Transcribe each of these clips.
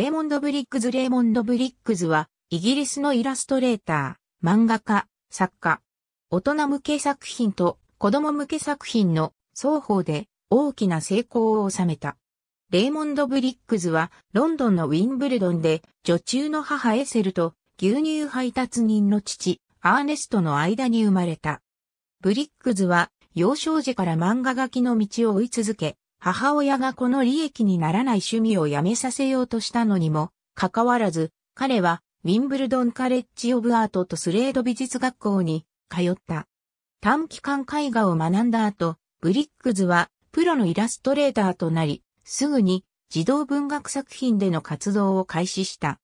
レーモンド・ブリックズ・レーモンド・ブリックズは、イギリスのイラストレーター、漫画家、作家、大人向け作品と子供向け作品の双方で大きな成功を収めた。レーモンド・ブリックズはロンドンのウィンブルドンで女中の母エセルと牛乳配達人の父アーネストの間に生まれた。ブリックズは幼少時から漫画描きの道を追い続け、母親がこの利益にならない趣味をやめさせようとしたのにも、かかわらず、彼は、ウィンブルドンカレッジ・オブ・アートとスレード美術学校に通った。短期間絵画を学んだ後、ブリックズはプロのイラストレーターとなり、すぐに児童文学作品での活動を開始した。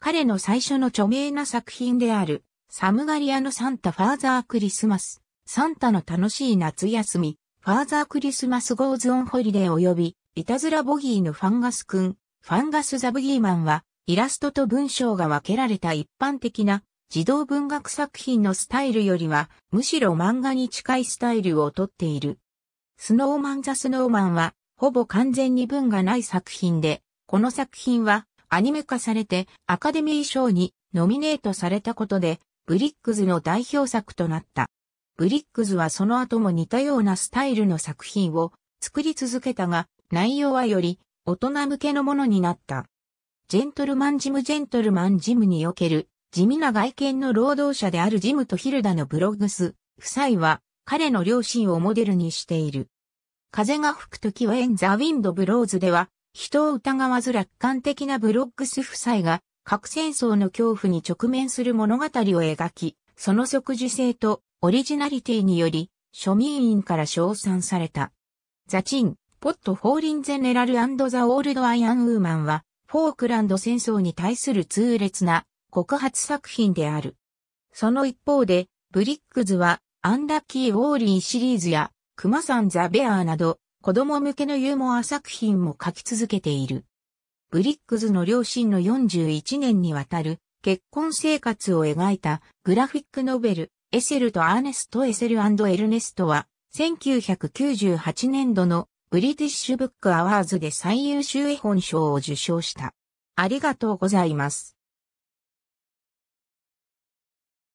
彼の最初の著名な作品である、サムガリアのサンタ・ファーザー・クリスマス、サンタの楽しい夏休みファーザークリスマスゴーズオンホリデー及び、いたずらボギーのファンガス君、ファンガスザブギーマンは、イラストと文章が分けられた一般的な児童文学作品のスタイルよりは、むしろ漫画に近いスタイルをとっている。スノーマン・ザ・スノーマンは、ほぼ完全に文がない作品で、この作品は、アニメ化されて、アカデミー賞にノミネートされたことで、ブリックズの代表作となった。ブリックズはその後も似たようなスタイルの作品を作り続けたが、内容はより大人向けのものになった。ジェントルマンジムジェントルマンジムにおける地味な外見の労働者であるジムとヒルダのブログス夫妻は彼の両親をモデルにしている。風が吹くときはエンザ・ウィンド・ブローズでは人を疑わず楽観的なブロックス夫妻が核戦争の恐怖に直面する物語を描き、その即時性とオリジナリティにより、庶民員から称賛された。ザチン、ポット・フォーリン・ゼネラル・ザ・オールド・アイアン・ウーマンは、フォークランド戦争に対する痛烈な告発作品である。その一方で、ブリックズは、アンラッキー・ウォーリーシリーズや、クマさん・ザ・ベアーなど、子供向けのユーモア作品も書き続けている。ブリックズの両親の41年にわたる結婚生活を描いたグラフィックノベル、エセルとアーネスト・エセルエルネストは、1998年度のブリティッシュブックアワーズで最優秀絵本賞を受賞した。ありがとうございます。